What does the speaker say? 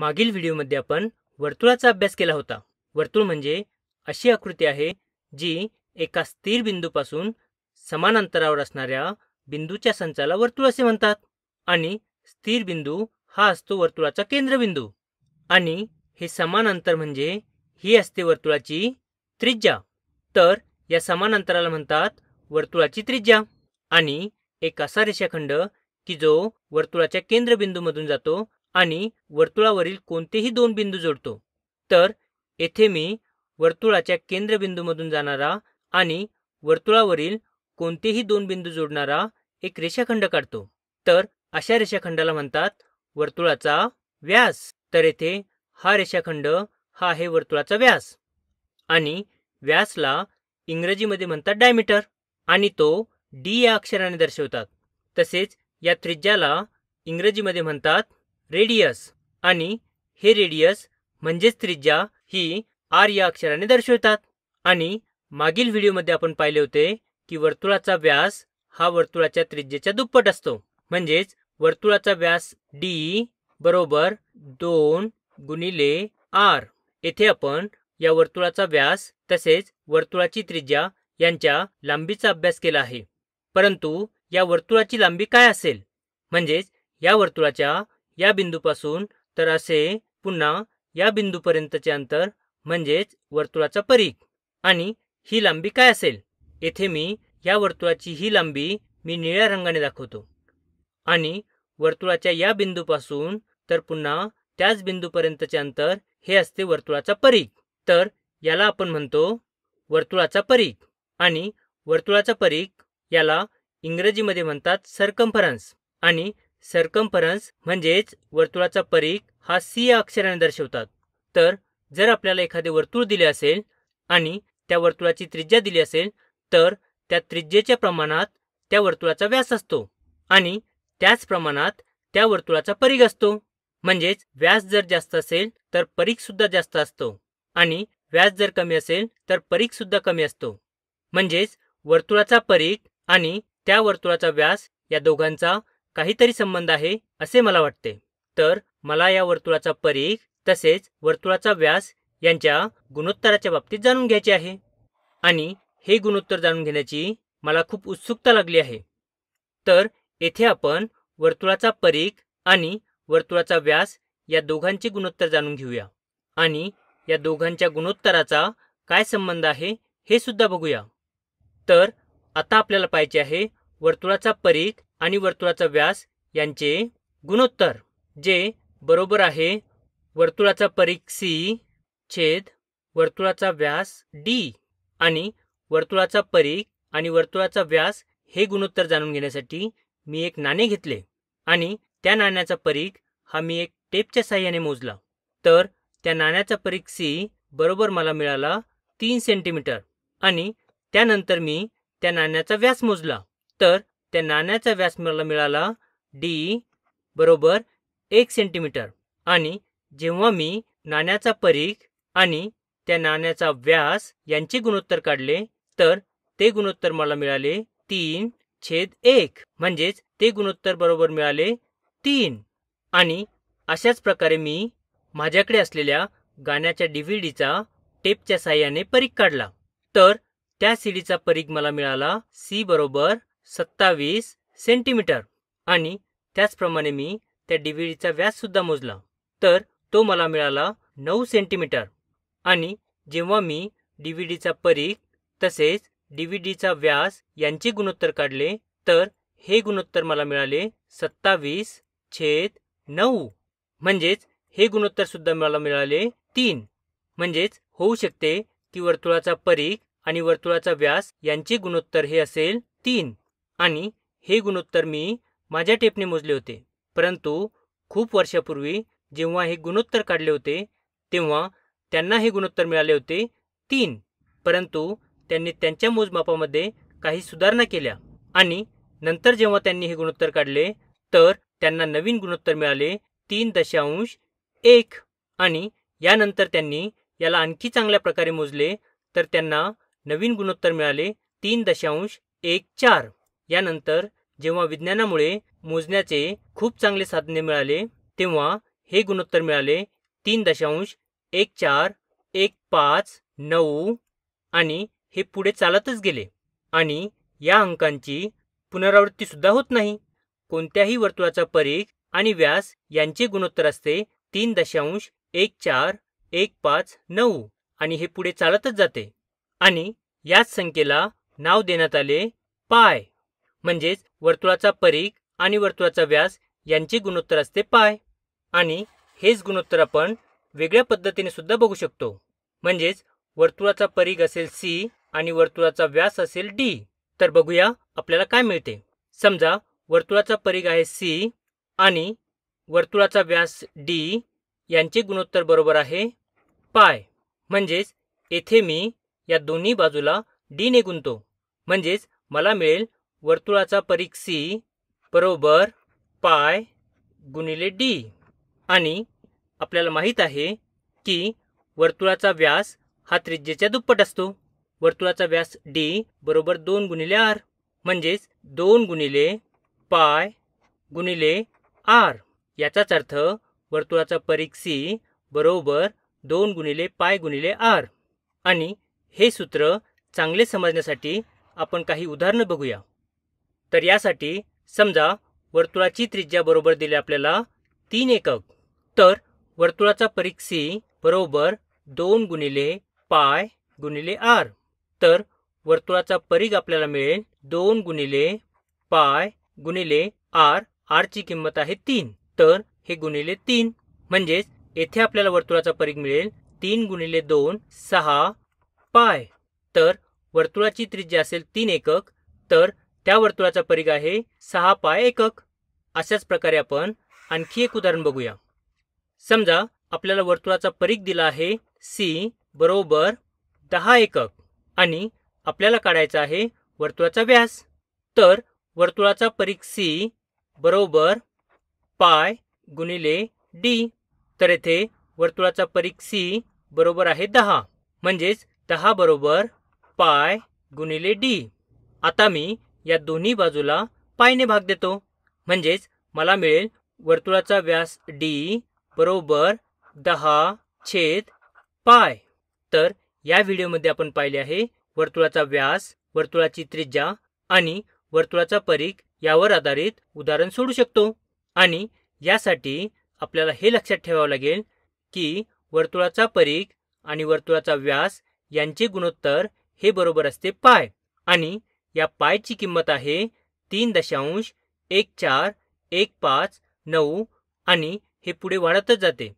मागील व्हिडिओमध्ये आपण वर्तुळाचा अभ्यास केला होता वर्तुळ म्हणजे अशी आकृती आहे जी एका स्थिर बिंदूपासून समान अंतरावर असणाऱ्या बिंदूच्या संचाला वर्तुळ असे म्हणतात आणि स्थिर बिंदू हा असतो वर्तुळाचा केंद्रबिंदू आणि हे समान अंतर म्हणजे ही असते वर्तुळाची त्रिज्या तर या समान अंतराला म्हणतात वर्तुळाची त्रिज्या आणि एक असा रेषाखंड की जो वर्तुळाच्या केंद्रबिंदूमधून जातो आणि वर्तुळावरील कोणतेही दोन बिंदू जोडतो तर येथे मी वर्तुळाच्या केंद्रबिंदूमधून जाणारा आणि वर्तुळावरील कोणतेही दोन बिंदू जोडणारा एक रेषाखंड काढतो तर अशा रेषाखंडाला म्हणतात वर्तुळाचा व्यास तर येथे हा रेषाखंड हा आहे वर्तुळाचा व्यास आणि व्यासला इंग्रजीमध्ये म्हणतात डायमीटर आणि तो डी या अक्षराने दर्शवतात तसेच या त्रिज्याला इंग्रजीमध्ये म्हणतात रेडियस आणि हे रेडियस म्हणजेच त्रिज्या ही आर या अक्षराने दर्शवतात आणि मागील व्हिडिओमध्ये आपण पाहिले होते की वर्तुळाचा व्यास हा वर्तुळाच्या त्रिज्येच्या दुप्पट असतो म्हणजेच वर्तुळाचा व्यास डी बरोबर दोन गुणिले आर येथे आपण या वर्तुळाचा व्यास तसेच वर्तुळाची त्रिज्या यांच्या लांबीचा अभ्यास केला आहे परंतु या वर्तुळाची लांबी काय असेल म्हणजेच या वर्तुळाच्या या बिंदूपासून तर असे पुन्हा या बिंदूपर्यंतचे अंतर म्हणजेच वर्तुळाचा परीख आणि ही लांबी काय असेल येथे मी या वर्तुळाची ही लांबी मी निळ्या रंगाने दाखवतो आणि वर्तुळाच्या या बिंदूपासून तर पुन्हा त्याच बिंदूपर्यंतचे अंतर हे असते वर्तुळाचा परीख तर याला आपण म्हणतो वर्तुळाचा परीख आणि वर्तुळाचा परीख याला इंग्रजीमध्ये म्हणतात सरकम्फरन्स आणि सरकम्फरन्स म्हणजेच वर्तुळाचा परीख हा सी या अक्षराने दर्शवतात तर जर आपल्याला एखादे वर्तुळ दिले असेल आणि त्या वर्तुळाची त्रिज्या दिली असेल तर त्या त्रिज्येच्या प्रमाणात त्या वर्तुळाचा व्यास असतो आणि त्याच प्रमाणात त्या वर्तुळाचा परीघ असतो म्हणजेच व्यास जर जास्त असेल तर सुद्धा जास्त असतो आणि व्यास जर कमी असेल तर सुद्धा कमी असतो म्हणजेच वर्तुळाचा परीख आणि त्या वर्तुळाचा व्यास या दोघांचा काहीतरी संबंध आहे असे मला वाटते तर मला या वर्तुळाचा परीख तसेच वर्तुळाचा व्यास यांच्या गुणोत्तराच्या बाबतीत जाणून घ्यायचे आहे आणि हे गुणोत्तर जाणून घेण्याची मला खूप उत्सुकता लागली आहे तर येथे आपण वर्तुळाचा परीख आणि वर्तुळाचा व्यास या दोघांचे गुणोत्तर जाणून घेऊया आणि या दोघांच्या गुणोत्तराचा काय संबंध आहे हे सुद्धा बघूया तर आता आपल्याला पाहिजे आहे वर्तुळाचा परीख आणि वर्तुळाचा व्यास यांचे गुणोत्तर जे बरोबर आहे वर्तुळाचा परीख सी छेद वर्तुळाचा व्यास डी आणि वर्तुळाचा परीख आणि वर्तुळाचा व्यास हे गुणोत्तर जाणून घेण्यासाठी मी एक नाणे घेतले आणि त्या नाण्याचा परीख हा मी एक टेपच्या साह्याने मोजला तर त्या नाण्याचा परीख सी बरोबर मला मिळाला तीन सेंटीमीटर आणि त्यानंतर मी त्या नाण्याचा व्यास मोजला तर त्या नाण्याचा व्यास मला मिळाला डी बरोबर एक सेंटीमीटर आणि जेव्हा मी नाण्याचा परीख आणि त्या नाण्याचा व्यास यांचे गुणोत्तर काढले तर ते गुणोत्तर मला मिळाले तीन छेद एक म्हणजेच ते गुणोत्तर बरोबर मिळाले तीन आणि अशाच प्रकारे मी माझ्याकडे असलेल्या गाण्याच्या डीव्हीडीचा टेपच्या साह्याने परीख काढला तर त्या सीडीचा परीख मला मिळाला सी बरोबर सत्तावीस सेंटीमीटर आणि त्याचप्रमाणे मी त्या डिव्हिडीचा सुद्धा मोजला तर तो मला मिळाला नऊ सेंटीमीटर आणि जेव्हा मी डीव्हीडीचा परीख तसेच डीव्हीडीचा व्यास यांचे गुणोत्तर काढले तर हे गुणोत्तर मला मिळाले सत्तावीस छेद नऊ म्हणजेच हे गुणोत्तर सुद्धा मला मिळाले तीन म्हणजेच होऊ शकते की वर्तुळाचा परीख आणि वर्तुळाचा व्यास यांचे गुणोत्तर हे असेल तीन आणि हे गुणोत्तर मी माझ्या टेपने मोजले होते परंतु खूप वर्षापूर्वी जेव्हा हे गुणोत्तर काढले होते तेव्हा त्यांना हे गुणोत्तर मिळाले होते तीन परंतु त्यांनी त्यांच्या मोजमापामध्ये काही सुधारणा केल्या आणि नंतर जेव्हा त्यांनी हे गुणोत्तर काढले तर त्यांना नवीन गुणोत्तर मिळाले तीन दशांश एक आणि यानंतर त्यांनी याला आणखी चांगल्या प्रकारे मोजले तर त्यांना नवीन गुणोत्तर मिळाले तीन दशांश एक चार यानंतर जेव्हा विज्ञानामुळे मोजण्याचे खूप चांगले साधने मिळाले तेव्हा हे गुणोत्तर मिळाले तीन दशांश एक चार एक पाच नऊ आणि हे पुढे चालतच गेले आणि या अंकांची पुनरावृत्ती सुद्धा होत नाही कोणत्याही वर्तुळाचा परीख आणि व्यास यांचे गुणोत्तर असते तीन दशांश एक चार एक पाच नऊ आणि हे पुढे चालतच जाते आणि याच संख्येला नाव देण्यात आले पाय म्हणजेच वर्तुळाचा परीख आणि वर्तुळाचा व्यास यांचे गुणोत्तर असते पाय आणि हेच गुणोत्तर आपण वेगळ्या पद्धतीने सुद्धा बघू शकतो म्हणजेच वर्तुळाचा परीघ असेल सी आणि वर्तुळाचा व्यास असेल डी तर बघूया आपल्याला काय मिळते समजा वर्तुळाचा परीघ आहे सी आणि वर्तुळाचा व्यास डी यांचे गुणोत्तर बरोबर आहे पाय म्हणजेच येथे मी या दोन्ही बाजूला डी ने गुंतो म्हणजेच मला मिळेल वर्तुळाचा परीख सी बरोबर पाय गुणिले डी आणि आपल्याला माहीत आहे की वर्तुळाचा व्यास हा त्रिज्येच्या दुप्पट असतो वर्तुळाचा व्यास डी बरोबर दोन गुणिले आर म्हणजेच दोन गुणिले पाय गुणिले आर याचाच अर्थ वर्तुळाचा परीख सी बरोबर दोन गुणिले पाय गुणिले आर आणि हे सूत्र चांगले समजण्यासाठी आपण काही उदाहरणं बघूया तर यासाठी समजा वर्तुळाची त्रिज्या बरोबर दिली आपल्याला तीन एकक तर वर्तुळाचा परीख सी बरोबर दोन गुणिले पाय गुणिले आर तर वर्तुळाचा परीघ आपल्याला मिळेल दोन गुणिले पाय गुणिले आर आरची किंमत आहे तीन तर हे गुणिले तीन म्हणजेच येथे आपल्याला वर्तुळाचा परीघ मिळेल तीन गुणिले दोन सहा पाय तर वर्तुळाची त्रिज्या असेल तीन एकक तर त्या वर्तुळाचा परिघ आहे सहा पाय एकक अशाच प्रकारे आपण आणखी एक उदाहरण बघूया समजा आपल्याला वर्तुळाचा परिघ दिला आहे सी बरोबर दहा एकक आणि आपल्याला काढायचा आहे वर्तुळाचा व्यास तर वर्तुळाचा परीख सी बरोबर पाय गुणिले डी तर येथे वर्तुळाचा परीख सी बरोबर आहे दहा म्हणजेच दहा बरोबर पाय गुणिले डी आता मी या दोन्ही बाजूला पायने भाग देतो म्हणजेच मला मिळेल वर्तुळाचा व्यास डी बरोबर दहा छेद पाय तर या व्हिडिओमध्ये आपण पाहिले आहे वर्तुळाचा व्यास वर्तुळाची त्रिज्या आणि वर्तुळाचा परीख यावर आधारित उदाहरण सोडू शकतो आणि यासाठी आपल्याला हे लक्षात ठेवावं लागेल की वर्तुळाचा परीख आणि वर्तुळाचा व्यास यांचे गुणोत्तर हे बरोबर असते पाय आणि या पायची किंमत आहे तीन दशांश एक चार एक पाच नऊ आणि हे पुढे वाढतच जाते